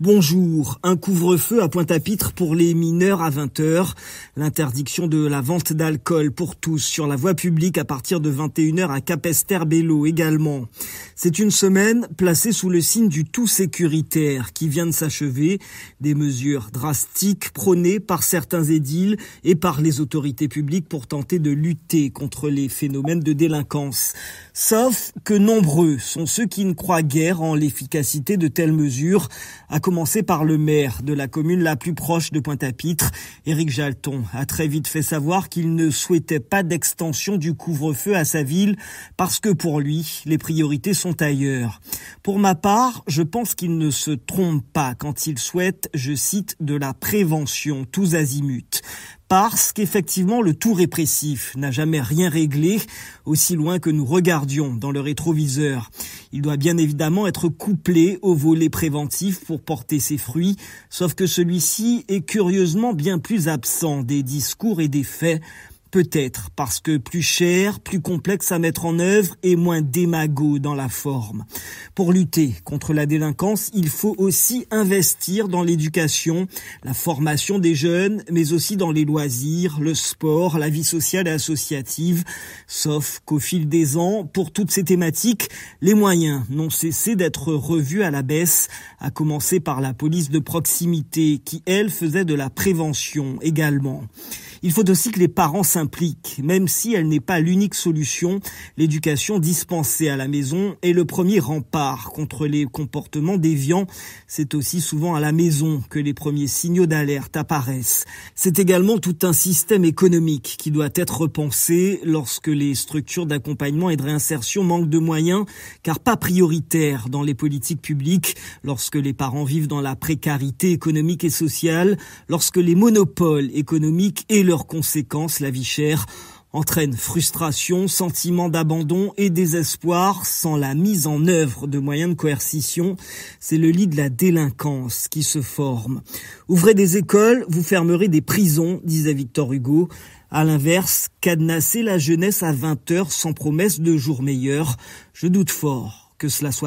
Bonjour, un couvre-feu à Pointe-à-Pitre pour les mineurs à 20h, l'interdiction de la vente d'alcool pour tous sur la voie publique à partir de 21h à Capesterbello bello également. C'est une semaine placée sous le signe du tout sécuritaire qui vient de s'achever, des mesures drastiques prônées par certains édiles et par les autorités publiques pour tenter de lutter contre les phénomènes de délinquance. Sauf que nombreux sont ceux qui ne croient guère en l'efficacité de telles mesures, à commencer par le maire de la commune la plus proche de Pointe-à-Pitre, Éric Jalton, a très vite fait savoir qu'il ne souhaitait pas d'extension du couvre-feu à sa ville parce que pour lui, les priorités sont ailleurs. Pour ma part, je pense qu'il ne se trompe pas quand il souhaite, je cite, de la prévention tous azimuts parce qu'effectivement le tout répressif n'a jamais rien réglé, aussi loin que nous regardions dans le rétroviseur. Il doit bien évidemment être couplé au volet préventif pour porter ses fruits, sauf que celui-ci est curieusement bien plus absent des discours et des faits Peut-être parce que plus cher, plus complexe à mettre en œuvre et moins démago dans la forme. Pour lutter contre la délinquance, il faut aussi investir dans l'éducation, la formation des jeunes, mais aussi dans les loisirs, le sport, la vie sociale et associative. Sauf qu'au fil des ans, pour toutes ces thématiques, les moyens n'ont cessé d'être revus à la baisse, à commencer par la police de proximité qui, elle, faisait de la prévention également. Il faut aussi que les parents s'impliquent, même si elle n'est pas l'unique solution. L'éducation dispensée à la maison est le premier rempart contre les comportements déviants. C'est aussi souvent à la maison que les premiers signaux d'alerte apparaissent. C'est également tout un système économique qui doit être repensé lorsque les structures d'accompagnement et de réinsertion manquent de moyens, car pas prioritaires dans les politiques publiques, lorsque les parents vivent dans la précarité économique et sociale, lorsque les monopoles économiques et leurs conséquences, la vie chère, entraîne frustration, sentiment d'abandon et désespoir sans la mise en œuvre de moyens de coercition. C'est le lit de la délinquance qui se forme. Ouvrez des écoles, vous fermerez des prisons, disait Victor Hugo. À l'inverse, cadenasser la jeunesse à 20 heures sans promesse de jours meilleurs. Je doute fort que cela soit